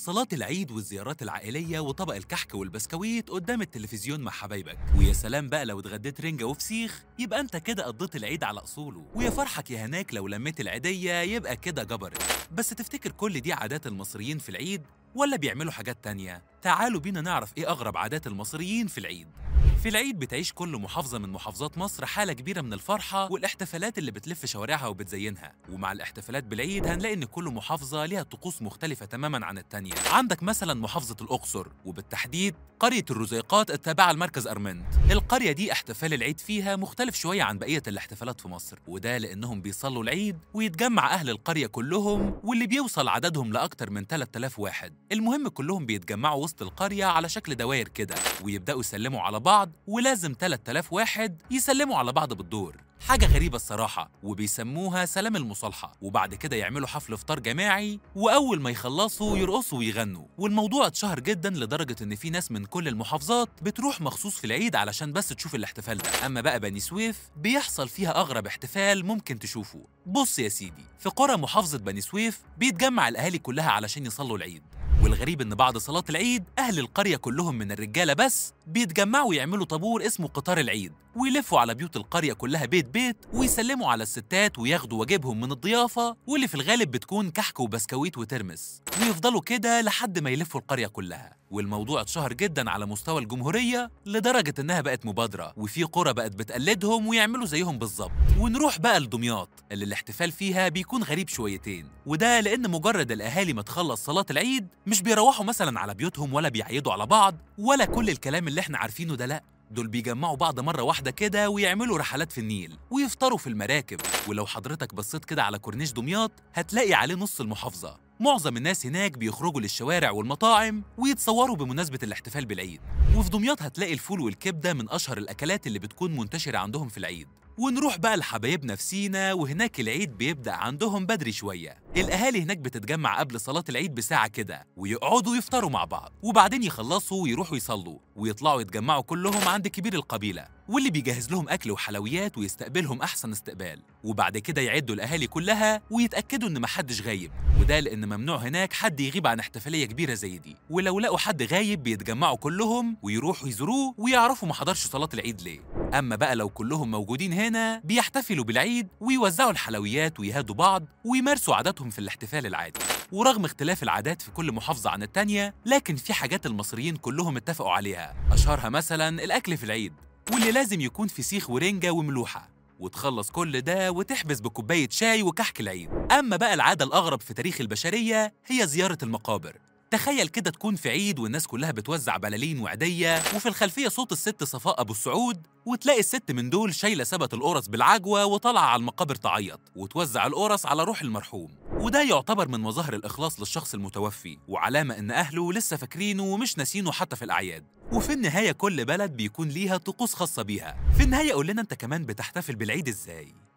صلاة العيد والزيارات العائلية وطبق الكحك والبسكويت قدام التلفزيون مع حبايبك ويا سلام بقى لو اتغديت رنجة وفسيخ يبقى انت كده قضيت العيد على اصوله ويا فرحك يا هناك لو لميت العيدية يبقى كده جبرت بس تفتكر كل دي عادات المصريين في العيد ولا بيعملوا حاجات تانية تعالوا بينا نعرف إيه أغرب عادات المصريين في العيد في العيد بتعيش كل محافظة من محافظات مصر حالة كبيرة من الفرحة والاحتفالات اللي بتلف شوارعها وبتزينها، ومع الاحتفالات بالعيد هنلاقي إن كل محافظة ليها طقوس مختلفة تماماً عن التانية، عندك مثلاً محافظة الأقصر وبالتحديد قرية الرزيقات التابعة لمركز أرمنت، القرية دي احتفال العيد فيها مختلف شوية عن بقية الاحتفالات في مصر، وده لأنهم بيصلوا العيد ويتجمع أهل القرية كلهم واللي بيوصل عددهم لأكتر من 3000 واحد، المهم كلهم بيتجمعوا وسط القرية على شكل دوائر كده ويبدأوا يسلموا على بعض ولازم 3000 واحد يسلموا على بعض بالدور حاجة غريبة الصراحة وبيسموها سلام المصالحة وبعد كده يعملوا حفل افطار جماعي وأول ما يخلصوا يرقصوا ويغنوا والموضوع اتشهر جدا لدرجة إن في ناس من كل المحافظات بتروح مخصوص في العيد علشان بس تشوف الاحتفال ده أما بقى بني سويف بيحصل فيها أغرب احتفال ممكن تشوفه بص يا سيدي في قرى محافظة بني سويف بيتجمع الأهالي كلها علشان يصلوا العيد والغريب ان بعد صلاه العيد اهل القريه كلهم من الرجاله بس بيتجمعوا يعملوا طابور اسمه قطار العيد ويلفوا على بيوت القرية كلها بيت بيت ويسلموا على الستات وياخدوا واجبهم من الضيافة واللي في الغالب بتكون كحك وبسكويت وترمس ويفضلوا كده لحد ما يلفوا القرية كلها والموضوع اتشهر جدا على مستوى الجمهورية لدرجة إنها بقت مبادرة وفي قرى بقت بتقلدهم ويعملوا زيهم بالظبط ونروح بقى لدمياط اللي الاحتفال فيها بيكون غريب شويتين وده لأن مجرد الأهالي ما تخلص صلاة العيد مش بيروحوا مثلا على بيوتهم ولا بيعيدوا على بعض ولا كل الكلام اللي احنا عارفينه ده لأ دول بيجمعوا بعض مرة واحدة كده ويعملوا رحلات في النيل ويفطروا في المراكب ولو حضرتك بصيت كده على كورنيش دمياط هتلاقي عليه نص المحافظة معظم الناس هناك بيخرجوا للشوارع والمطاعم ويتصوروا بمناسبة الاحتفال بالعيد وفي دمياط هتلاقي الفول والكبدة من أشهر الأكلات اللي بتكون منتشرة عندهم في العيد ونروح بقى لحبايبنا في سينا وهناك العيد بيبدا عندهم بدري شويه الاهالي هناك بتتجمع قبل صلاه العيد بساعه كده ويقعدوا يفطروا مع بعض وبعدين يخلصوا ويروحوا يصلوا ويطلعوا يتجمعوا كلهم عند كبير القبيله واللي بيجهز لهم اكل وحلويات ويستقبلهم احسن استقبال وبعد كده يعدوا الاهالي كلها ويتاكدوا ان محدش غايب وده لان ممنوع هناك حد يغيب عن احتفاليه كبيره زي دي ولو لقوا حد غايب بيتجمعوا كلهم ويروحوا يزوروه ويعرفوا ما حضرش صلاه العيد ليه أما بقى لو كلهم موجودين هنا بيحتفلوا بالعيد ويوزعوا الحلويات ويهادوا بعض ويمارسوا عاداتهم في الاحتفال العادي ورغم اختلاف العادات في كل محافظة عن التانية لكن في حاجات المصريين كلهم اتفقوا عليها أشهرها مثلا الأكل في العيد واللي لازم يكون في سيخ ورنجة وملوحة وتخلص كل ده وتحبس بكوباية شاي وكحك العيد أما بقى العادة الأغرب في تاريخ البشرية هي زيارة المقابر تخيل كده تكون في عيد والناس كلها بتوزع بلالين وعيدية وفي الخلفية صوت الست صفاء أبو السعود وتلاقي الست من دول شايلة سبت القرص بالعجوة وطالعة على المقابر تعيط وتوزع القرص على روح المرحوم وده يعتبر من مظاهر الإخلاص للشخص المتوفي وعلامة إن أهله لسه فاكرينه ومش ناسينه حتى في الأعياد وفي النهاية كل بلد بيكون ليها طقوس خاصة بيها في النهاية قول لنا أنت كمان بتحتفل بالعيد إزاي